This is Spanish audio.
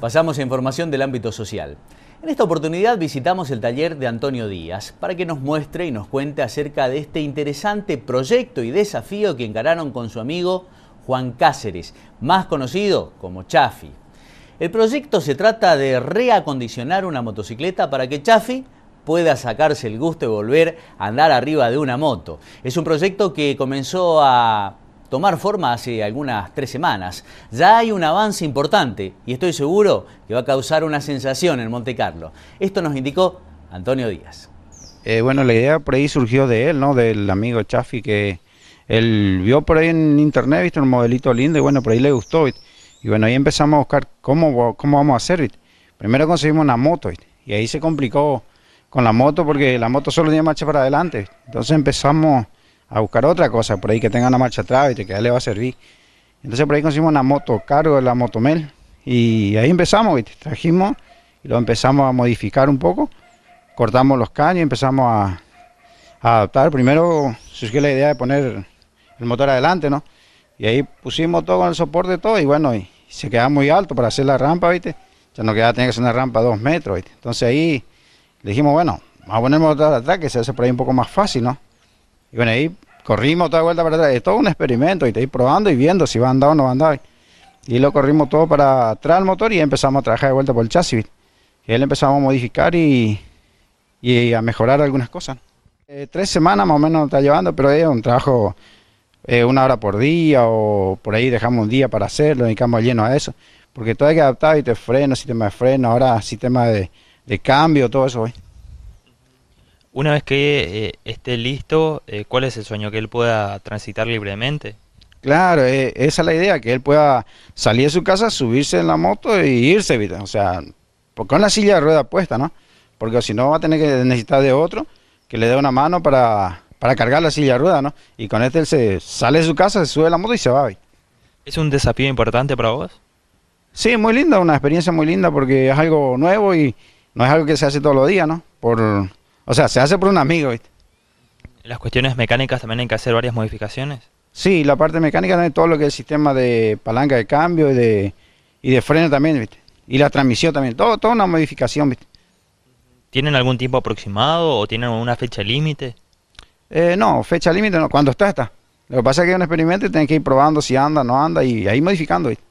Pasamos a información del ámbito social. En esta oportunidad visitamos el taller de Antonio Díaz para que nos muestre y nos cuente acerca de este interesante proyecto y desafío que encararon con su amigo Juan Cáceres, más conocido como Chafi. El proyecto se trata de reacondicionar una motocicleta para que Chafi pueda sacarse el gusto de volver a andar arriba de una moto. Es un proyecto que comenzó a tomar forma hace algunas tres semanas. Ya hay un avance importante y estoy seguro que va a causar una sensación en Monte Carlo. Esto nos indicó Antonio Díaz. Eh, bueno, la idea por ahí surgió de él, ¿no? Del amigo Chafi que él vio por ahí en internet, viste un modelito lindo y bueno, por ahí le gustó. Y bueno, ahí empezamos a buscar cómo, cómo vamos a hacer. Primero conseguimos una moto y ahí se complicó con la moto porque la moto solo tenía marcha para adelante. Entonces empezamos a buscar otra cosa por ahí que tenga una marcha atrás y que ya le va a servir. Entonces por ahí conseguimos una moto cargo de la Motomel y ahí empezamos, ¿viste? trajimos y lo empezamos a modificar un poco, cortamos los caños y empezamos a, adaptar. Primero surgió la idea de poner el motor adelante, ¿no? Y ahí pusimos todo con el soporte todo y bueno, y se quedaba muy alto para hacer la rampa, ¿viste? Ya no quedaba, tenía que ser una rampa de dos metros, ¿viste? Entonces ahí dijimos, bueno, vamos a poner el motor atrás que se hace por ahí un poco más fácil, ¿no? Y bueno, ahí corrimos toda vuelta para atrás. Es todo un experimento y te ir probando y viendo si va a andar o no va a andar. Y lo corrimos todo para atrás el motor y empezamos a trabajar de vuelta por el chasis. Y él empezamos a modificar y, a mejorar algunas cosas. Eh, tres semanas más o menos está llevando, pero es un trabajo eh, una hora por día o por ahí dejamos un día para hacerlo, dedicamos lleno a eso. Porque todo hay que adaptar y te freno, sistema de freno, ahora sistema de, cambio, todo eso. Una vez que eh, esté listo, eh, ¿cuál es el sueño? ¿Que él pueda transitar libremente? Claro, eh, esa es la idea, que él pueda salir de su casa, subirse en la moto y irse, o sea, pues con la silla de rueda puesta, ¿no? Porque si no va a tener que necesitar de otro que le dé una mano para, cargar la silla de rueda, ¿no? Y con este él se sale de su casa, se sube a la moto y se va. ¿Es un desafío importante para vos? Sí, muy linda, una experiencia muy linda porque es algo nuevo y no es algo que se hace todos los días, ¿no? Por o sea, se hace por un amigo, ¿viste? ¿Las cuestiones mecánicas también hay que hacer varias modificaciones? Sí, la parte mecánica también, todo lo que es el sistema de palanca de cambio y de, y de freno también, ¿viste? Y la transmisión también, todo, toda una modificación, ¿viste? ¿Tienen algún tiempo aproximado o tienen una fecha límite? Eh, no, fecha límite no, cuando está, está. Lo que pasa es que hay un experimento y tienen que ir probando si anda, no anda y ahí modificando, ¿viste?